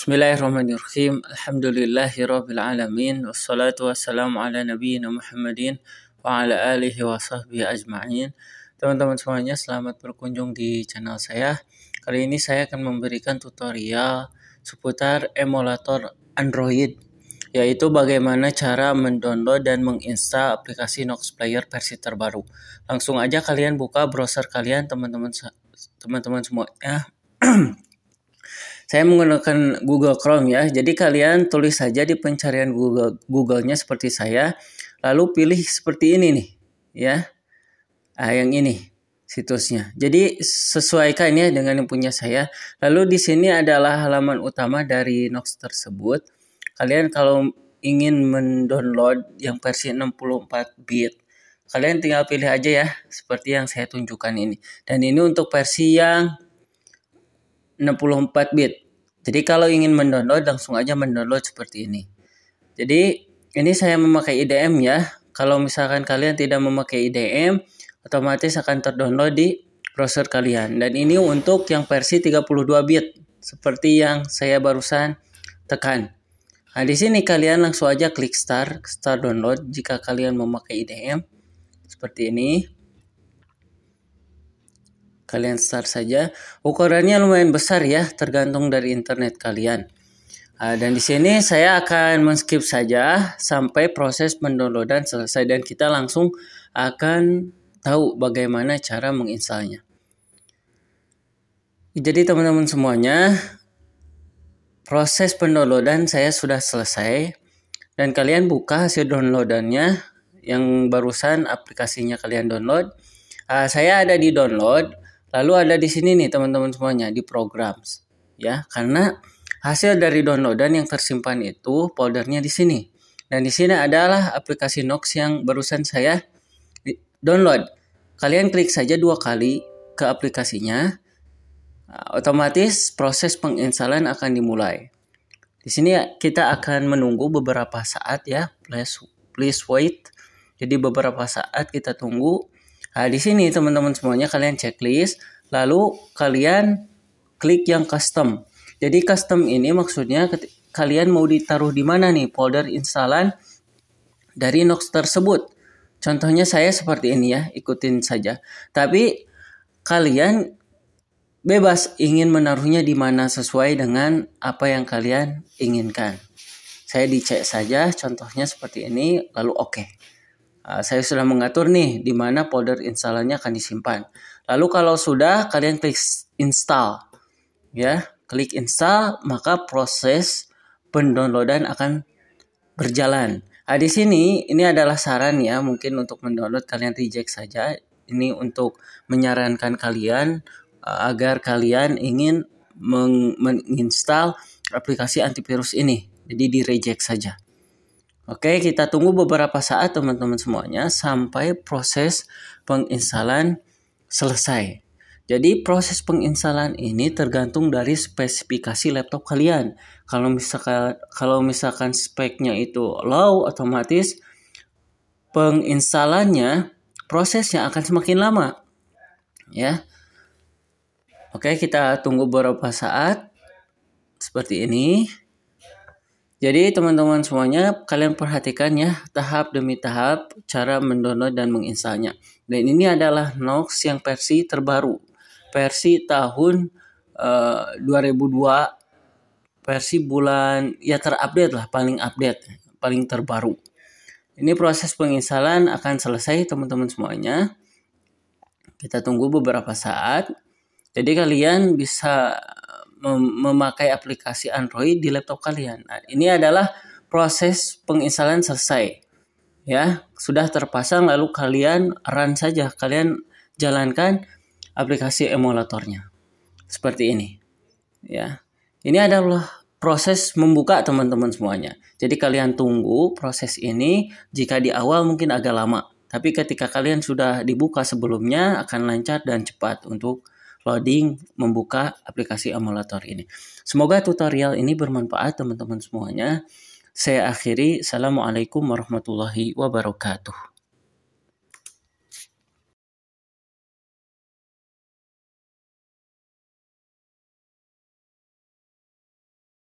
Bismillahirrahmanirrahim. alamin. Wassalatu wassalamu ala nabiyina Muhammadin wa ala alihi wa sahbihi ajma'in. Teman-teman semuanya, selamat berkunjung di channel saya. Kali ini saya akan memberikan tutorial seputar emulator Android, yaitu bagaimana cara mendownload dan menginstal aplikasi Nox Player versi terbaru. Langsung aja kalian buka browser kalian, teman-teman teman-teman semuanya. Saya menggunakan Google Chrome ya. Jadi kalian tulis saja di pencarian Google Google-nya seperti saya, lalu pilih seperti ini nih, ya. Ah, yang ini situsnya. Jadi sesuaikan ya dengan yang punya saya. Lalu di sini adalah halaman utama dari Nox tersebut. Kalian kalau ingin mendownload yang versi 64 bit, kalian tinggal pilih aja ya seperti yang saya tunjukkan ini. Dan ini untuk versi yang 64 bit. Jadi kalau ingin mendownload langsung aja mendownload seperti ini. Jadi ini saya memakai IDM ya. Kalau misalkan kalian tidak memakai IDM, otomatis akan terdownload di browser kalian. Dan ini untuk yang versi 32 bit seperti yang saya barusan tekan. Nah, di sini kalian langsung aja klik start, start download jika kalian memakai IDM seperti ini kalian start saja. Ukurannya lumayan besar ya, tergantung dari internet kalian. Uh, dan di sini saya akan men-skip saja sampai proses pendownloadan selesai dan kita langsung akan tahu bagaimana cara menginstalnya. Jadi teman-teman semuanya, proses pendownloadan saya sudah selesai dan kalian buka hasil downloadannya yang barusan aplikasinya kalian download. Uh, saya ada di download Lalu ada di sini nih teman-teman semuanya di programs ya karena hasil dari downloadan yang tersimpan itu foldernya di sini. Dan di sini adalah aplikasi Nox yang barusan saya download. Kalian klik saja dua kali ke aplikasinya. Eh, otomatis proses penginstalan akan dimulai. Di sini kita akan menunggu beberapa saat ya. Please, please wait. Jadi beberapa saat kita tunggu Nah, di sini teman-teman semuanya kalian checklist, lalu kalian klik yang custom. Jadi custom ini maksudnya kalian mau ditaruh di mana nih folder instalan dari Nox tersebut. Contohnya saya seperti ini ya, ikutin saja. Tapi kalian bebas ingin menaruhnya di mana sesuai dengan apa yang kalian inginkan. Saya dicek saja contohnya seperti ini lalu oke. Okay. Ah, saya sudah mengatur nih di mana folder instalannya akan disimpan. Lalu kalau sudah kalian klik install. Ya, klik install maka proses pendownloadan akan berjalan. Nah, di sini ini adalah saran ya, mungkin untuk mendownload kalian reject saja. Ini untuk menyarankan kalian ah, agar kalian ingin menginstal aplikasi antivirus ini. Jadi di reject saja. Oke, kita tunggu beberapa saat teman-teman semuanya sampai proses penginstalan selesai. Jadi proses penginstalan ini tergantung dari spesifikasi laptop kalian. Kalau misalkan kalau misalkan speknya itu low otomatis penginstalannya prosesnya akan semakin lama. Ya. Oke, kita tunggu beberapa saat seperti ini. Jadi teman-teman semuanya kalian perhatikan ya tahap demi tahap cara mendownload dan menginstalnya. Dan ini adalah Nox yang versi terbaru. Versi tahun uh, eh, 2002 versi bulan ya terupdate lah paling update, paling terbaru. Ini proses penginstalan akan selesai teman-teman semuanya. Kita tunggu beberapa saat. Jadi kalian bisa mem memakai aplikasi Android di laptop kalian. Nah, ini adalah proses penginstalan selesai. Ya, sudah terpasang lalu kalian run saja, kalian jalankan aplikasi emulatornya. Seperti ini. Ya. Ini adalah proses membuka teman-teman semuanya. Jadi kalian tunggu proses ini jika di awal mungkin agak lama, tapi ketika kalian sudah dibuka sebelumnya akan lancar dan cepat untuk loading membuka aplikasi emulator ini. Semoga tutorial ini bermanfaat teman-teman semuanya. Saya akhiri. Assalamualaikum warahmatullahi wabarakatuh.